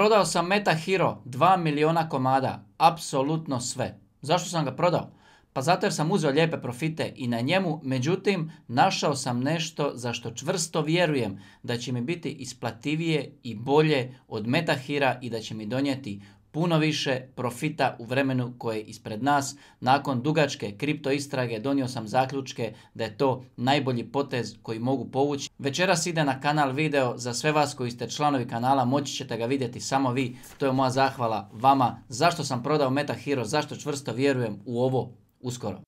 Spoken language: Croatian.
Prodao sam Meta Hero 2 miliona komada, apsolutno sve. Zašto sam ga prodao? Pa zato jer sam uzeo lijepe profite i na njemu, međutim, našao sam nešto za što čvrsto vjerujem da će mi biti isplativije i bolje od Meta hira i da će mi donijeti puno više profita u vremenu koje je ispred nas. Nakon dugačke kripto istrage donio sam zaključke da je to najbolji potez koji mogu povući. Večeras ide na kanal video za sve vas koji ste članovi kanala, moći ćete ga vidjeti samo vi. To je moja zahvala vama. Zašto sam prodao Meta Hero, zašto čvrsto vjerujem u ovo uskoro.